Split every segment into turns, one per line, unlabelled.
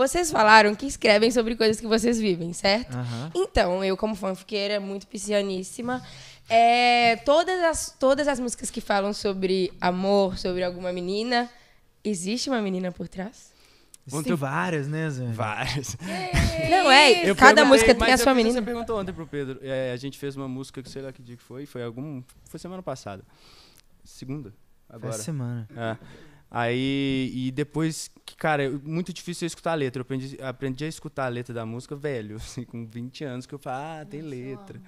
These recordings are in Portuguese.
Vocês falaram que escrevem sobre coisas que vocês vivem, certo? Uhum. Então, eu, como fanfiqueira, muito piscianíssima, é, todas, as, todas as músicas que falam sobre amor, sobre alguma menina, existe uma menina por trás? muito várias,
né, Zé? Várias.
Não, é, eu cada música tem a sua menina. Você
perguntou ontem pro Pedro. É, a gente fez uma música que sei lá que dia que foi. Foi algum. Foi semana passada. Segunda. Agora. Foi semana. É. Aí, e depois, cara, é muito difícil eu escutar a letra. Eu aprendi, aprendi a escutar a letra da música velho, assim, com 20 anos, que eu falo, ah, tem letra.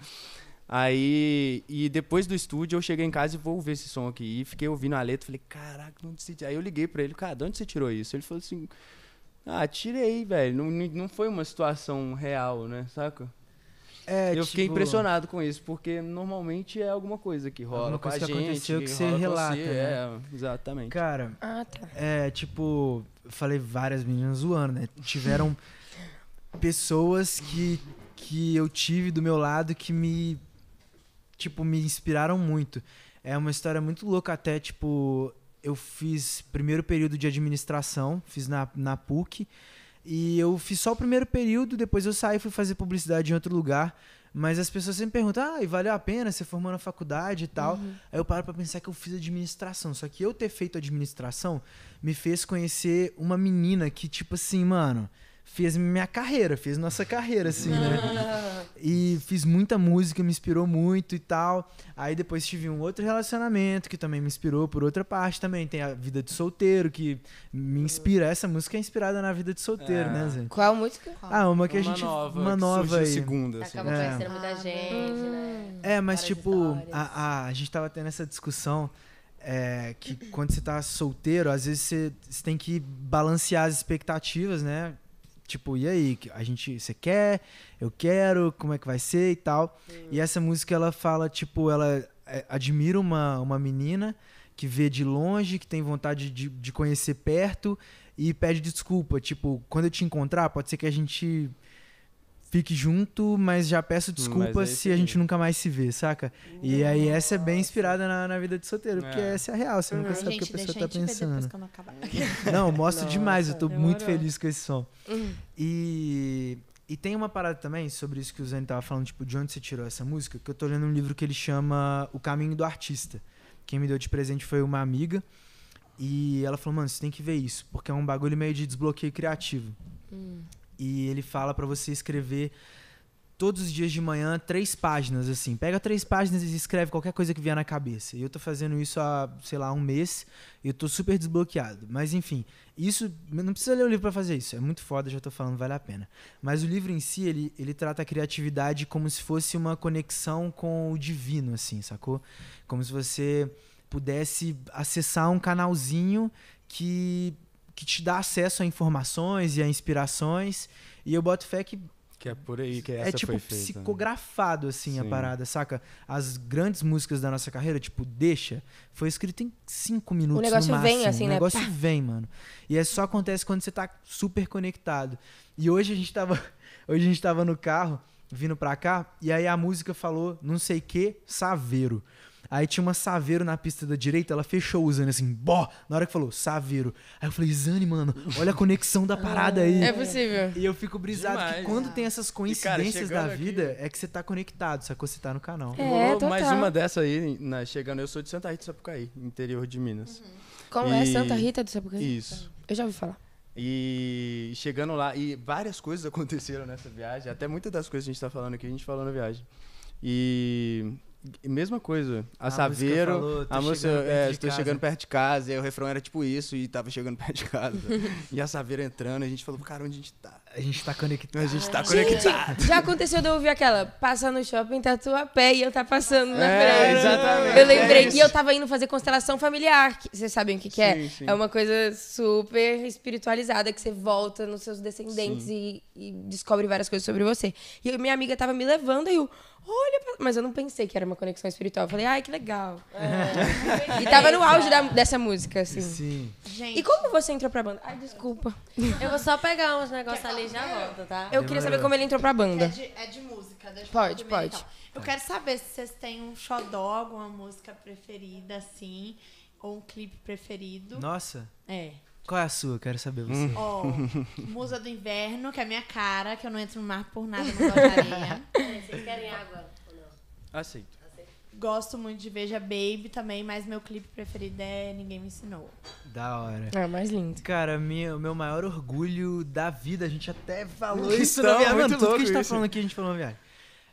Aí, e depois do estúdio, eu cheguei em casa e vou ouvir esse som aqui. E fiquei ouvindo a letra, falei, caraca, onde você... Aí eu liguei pra ele, cara, de onde você tirou isso? Ele falou assim, ah, tirei, velho. Não, não foi uma situação real, né, saca? É, eu tipo, fiquei impressionado com isso, porque normalmente é alguma coisa que rola alguma coisa com a que gente, aconteceu que você relata, você, né? É, exatamente. Cara,
ah, tá.
é, tipo, falei várias meninas zoando, né? Tiveram pessoas que, que eu tive do meu lado que me, tipo, me inspiraram muito. É uma história muito louca até, tipo, eu fiz primeiro período de administração, fiz na, na PUC, e eu fiz só o primeiro período, depois eu saí e fui fazer publicidade em outro lugar. Mas as pessoas sempre perguntam, ah, e valeu a pena? Você formou na faculdade e tal. Uhum. Aí eu paro pra pensar que eu fiz administração. Só que eu ter feito administração me fez conhecer uma menina que, tipo assim, mano, fez minha carreira, fez nossa carreira, assim, né? e fiz muita música, me inspirou muito e tal. Aí depois tive um outro relacionamento que também me inspirou por outra parte também. Tem a vida de solteiro que me inspira. Essa música é inspirada na vida de solteiro, né, é. né, Zé? Qual música? Ah, uma que uma a gente. Nova, uma nova. aí. segunda. Assim. Acaba é. conhecendo
muita gente, né?
Ah. É, mas Várias tipo, a, a, a gente tava tendo essa discussão. É, que quando você tá solteiro, às vezes você, você, tem que balancear as expectativas, né? tipo, e aí, a gente, você quer? Eu quero, como é que vai ser e tal. E essa música ela fala, tipo, ela é, admira uma, uma menina que vê de longe, que tem vontade de, de conhecer perto e pede desculpa, tipo, quando eu te encontrar, pode ser que a gente fique junto, mas já peço desculpas é se a gente nunca mais se vê, saca? Nossa. E aí essa é bem inspirada na, na vida de solteiro, é. porque essa é a real, você nunca uhum. sabe o que a pessoa tá pensando. Não, eu mostro Nossa, demais, eu tô demorou. muito feliz com esse som. Uhum. E. E tem uma parada também sobre isso que o Zane tava falando, tipo, de onde você tirou essa música, que eu tô lendo um livro que ele chama O Caminho do Artista. Quem me deu de presente foi uma amiga. E ela falou, mano, você tem que ver isso, porque é um bagulho meio de desbloqueio criativo. Hum e ele fala para você escrever todos os dias de manhã três páginas, assim. Pega três páginas e escreve qualquer coisa que vier na cabeça. E eu tô fazendo isso há, sei lá, um mês e eu tô super desbloqueado. Mas enfim, isso. Não precisa ler o livro para fazer isso. É muito foda, já tô falando, vale a pena. Mas o livro em si, ele, ele trata a criatividade como se fosse uma conexão com o divino, assim, sacou? Como se você pudesse acessar um canalzinho que que te dá acesso a informações e a inspirações. E eu boto fé que.
Que é por aí que é essa É tipo foi feita, né?
psicografado, assim, Sim. a parada, saca? As grandes músicas da nossa carreira, tipo, deixa, foi escrito em cinco minutos. O negócio máximo, vem, assim, né? O negócio né? vem, mano. E isso é só acontece quando você tá super conectado. E hoje a gente tava. Hoje a gente tava no carro, vindo pra cá, e aí a música falou não sei que, Saveiro. Aí tinha uma Saveiro na pista da direita, ela fechou usando assim, bó, na hora que falou Saveiro. Aí eu falei, Zane, mano, olha a conexão da parada aí. É possível. E eu fico brisado Demais. que quando tem essas coincidências cara, da vida, aqui... é que você tá conectado, sacou? Você tá no canal. É,
total. Mais uma dessa aí, na, chegando, eu sou de Santa Rita do Sapucaí, interior de Minas. Uhum. Como é? e... é Santa Rita do Sapucaí? Isso. Eu já ouvi falar. E chegando lá, e várias coisas aconteceram nessa viagem, até muitas das coisas que a gente está falando aqui, a gente falou na viagem. E Mesma coisa. A, a Saveiro, a moça, é, estou chegando perto de casa, e o refrão era tipo isso, e tava chegando perto de casa. e a Saveiro entrando, a gente falou, cara, onde a gente tá? A gente tá conectado. A gente
tá conectado. Gente,
já aconteceu de eu ouvir aquela, passa no shopping, tá tua pé, e eu tá passando na é, frente. Exatamente. Eu lembrei, é e eu tava indo fazer constelação familiar, que, vocês sabem o que, que é? sim, é? Sim. É uma coisa super espiritualizada, que você volta nos seus descendentes e, e, descobre várias coisas sobre você. E eu, minha amiga tava me levando, e eu, olha, mas eu não pensei que era uma conexão espiritual. Eu falei, ai, que legal.
É. e tava no auge da,
dessa música, assim. Sim. Gente. E como você entrou pra banda? Ai, desculpa.
Eu vou só pegar uns negócios ali e já volto, tá? Eu queria saber como ele entrou pra banda. É de, é de música, deixa Pode, então. pode. Então. Eu quero saber se vocês têm um xodó, alguma música preferida, assim, ou um clipe preferido. Nossa. É.
Qual é a sua? Quero saber você. Ó, oh,
Musa do Inverno, que é a minha cara, que eu não entro no mar por nada, não Aceito. Gosto muito de Veja Baby também, mas meu clipe preferido é Ninguém Me Ensinou.
Da hora. É, mais lindo. Cara, meu, meu maior orgulho da vida, a gente até falou isso na viagem. Mano, tudo que a gente tá falando aqui, a gente falou na viagem.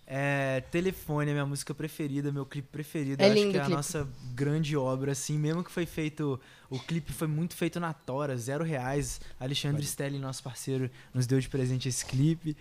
É, Telefone é minha música preferida, meu clipe preferido. É acho lindo que é a nossa grande obra, assim. Mesmo que foi feito. O clipe foi muito feito na Tora, zero reais. Alexandre Stelling, nosso parceiro, nos deu de presente esse clipe.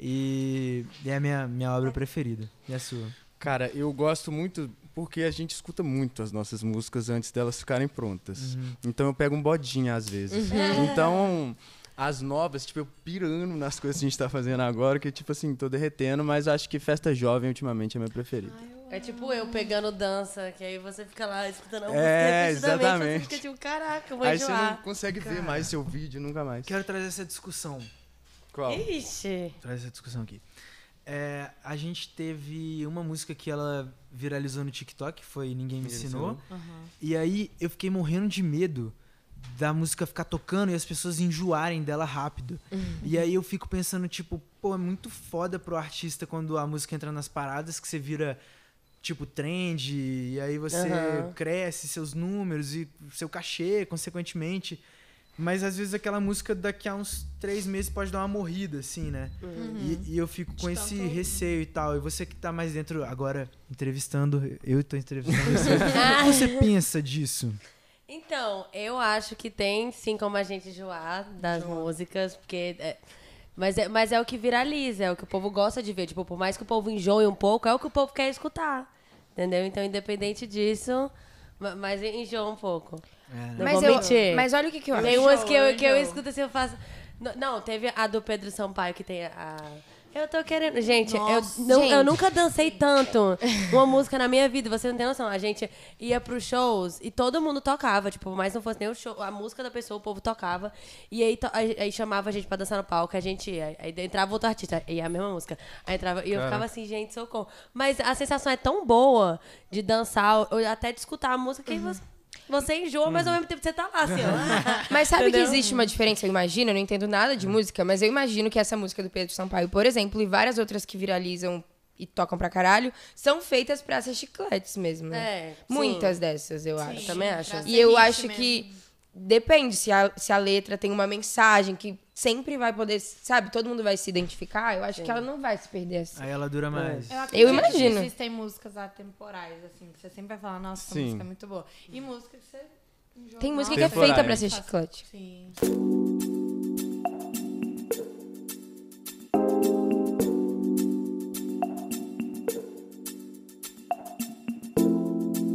E é a minha, minha obra preferida. E a sua?
Cara, eu gosto muito porque a gente escuta muito as nossas músicas antes delas ficarem prontas. Uhum. Então eu pego um bodinho às vezes. Uhum. Então, as novas, tipo, eu pirando nas coisas que a gente tá fazendo agora, que tipo assim, tô derretendo, mas acho que festa jovem ultimamente é minha preferida.
Ai, É tipo eu pegando dança, que aí você fica lá escutando a é, música é, exatamente. Você fica tipo, caraca, eu vou aí enjoar. Aí você não consegue Cara... ver mais
seu vídeo nunca mais. Quero trazer essa discussão.
Qual? Ixi. Trazer essa discussão aqui. É, a gente teve uma música que ela viralizou no TikTok, foi Ninguém Me Ensinou. ensinou. Uhum. E aí eu fiquei morrendo de medo da música ficar tocando e as pessoas enjoarem dela rápido. Uhum. E aí eu fico pensando, tipo, pô, é muito foda pro artista quando a música entra nas paradas, que você vira, tipo, trend, e aí você uhum. cresce seus números e seu cachê, consequentemente. Mas às vezes aquela música daqui a uns três meses pode dar uma morrida, assim, né? Uhum. E, e, eu fico com esse receio e tal. E você que tá mais dentro agora, entrevistando, eu tô entrevistando você. o que você pensa disso?
Então, eu acho que tem sim como a gente enjoar das músicas, porque. É, mas, é, mas é o que viraliza, é o que o povo gosta de ver. Tipo, por mais que o povo enjoe um pouco, é o que o povo quer escutar. Entendeu? Então, independente disso. Mas enjoa um pouco. É, né? mas, eu, mas olha o que, que eu acho. Tem umas que eu, que eu escuto assim, eu faço. Não, teve a do Pedro Sampaio que tem a eu tô querendo. Gente, Nossa, eu, não, eu nunca dancei tanto uma música na minha vida, você não tem noção. A gente ia pros shows e todo mundo tocava, tipo, mas não fosse nem o show, a música da pessoa, o povo tocava. E aí, to, aí chamava a gente pra dançar no palco, a gente ia. Aí entrava outro artista, e é a mesma música. Aí entrava, e eu ficava assim, gente, socorro. Mas a sensação é tão boa de dançar, ou até de escutar a música que uhum. você você enjoa, mas ao uhum. mesmo tempo você tá lá, assim, ó. Mas sabe Entendeu? que
existe uma diferença, eu imagino, eu não entendo nada de uhum. música, mas eu imagino que essa música do Pedro Sampaio, por exemplo, e várias outras que viralizam e tocam pra caralho, são feitas pra ser chicletes mesmo, né? É, Muitas sim. dessas, eu acho. também acho. E eu acho mesmo. que depende se a, se a letra tem uma mensagem que sempre vai poder, sabe? Todo mundo vai se identificar. Eu acho Sim. que ela não vai se perder assim. Aí ela
dura é. mais. Eu, eu
imagino. Que
existem músicas atemporais, assim, que você sempre vai falar, nossa, Sim. essa música é muito boa. E música que você. Tem música que é feita pra ser chiclete.
Sim.